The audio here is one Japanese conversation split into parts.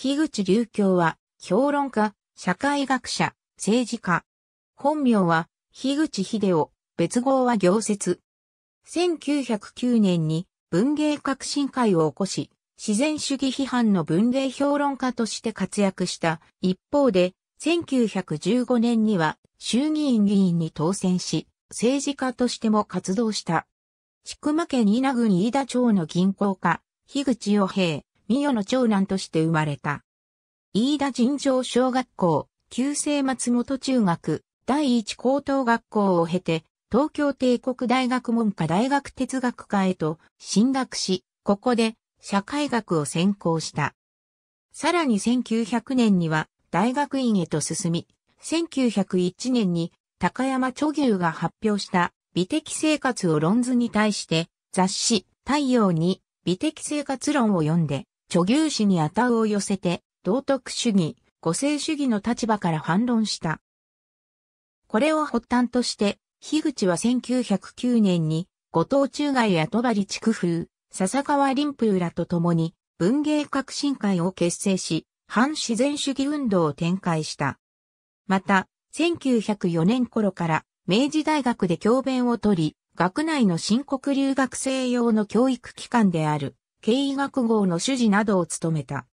樋口隆教は、評論家、社会学者、政治家。本名は、樋口秀夫、別号は行説。1909年に文芸革新会を起こし、自然主義批判の文芸評論家として活躍した一方で、1915年には衆議院議員に当選し、政治家としても活動した。千曲県稲郡飯田町の銀行家、樋口洋平、美代の長男として生まれた。飯田尋常小学校、旧世松本中学、第一高等学校を経て、東京帝国大学文科大学哲学科へと進学し、ここで社会学を専攻した。さらに1900年には大学院へと進み、1901年に高山著牛が発表した美的生活を論図に対して雑誌太陽に美的生活論を読んで諸牛氏にあたうを寄せて、道徳主義、個性主義の立場から反論した。これを発端として、樋口は1909年に、後藤中外や戸張区風、笹川林風らと共に、文芸革新会を結成し、反自然主義運動を展開した。また、1904年頃から、明治大学で教鞭を取り、学内の新国留学生用の教育機関である、経営学号の主事などを務めた。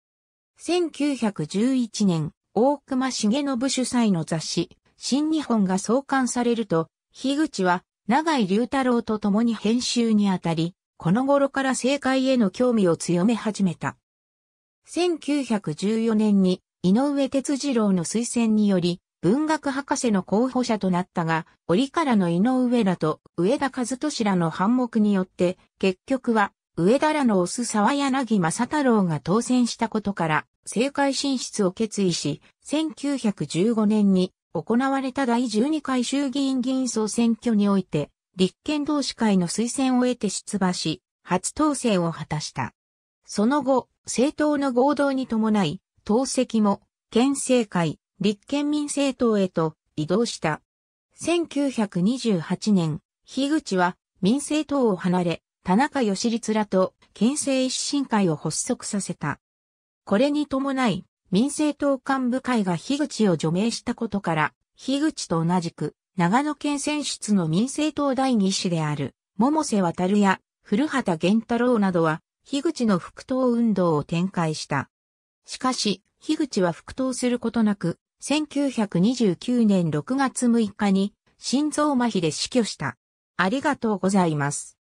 1911年、大隈重信主催の雑誌、新日本が創刊されると、樋口は長井龍太郎と共に編集にあたり、この頃から政界への興味を強め始めた。1914年に井上哲次郎の推薦により、文学博士の候補者となったが、折からの井上らと上田和俊らの反目によって、結局は上田らのオス沢柳正太郎が当選したことから、政界進出を決意し、1915年に行われた第12回衆議院議員総選挙において、立憲同志会の推薦を得て出馬し、初当選を果たした。その後、政党の合同に伴い、党籍も、県政会、立憲民政党へと移動した。1928年、樋口は民政党を離れ、田中義律らと県政一新会を発足させた。これに伴い、民政党幹部会が樋口を除名したことから、樋口と同じく、長野県選出の民政党第二子である、桃瀬渡や古畑源太郎などは、樋口の復党運動を展開した。しかし、樋口は復党することなく、1929年6月6日に、心臓麻痺で死去した。ありがとうございます。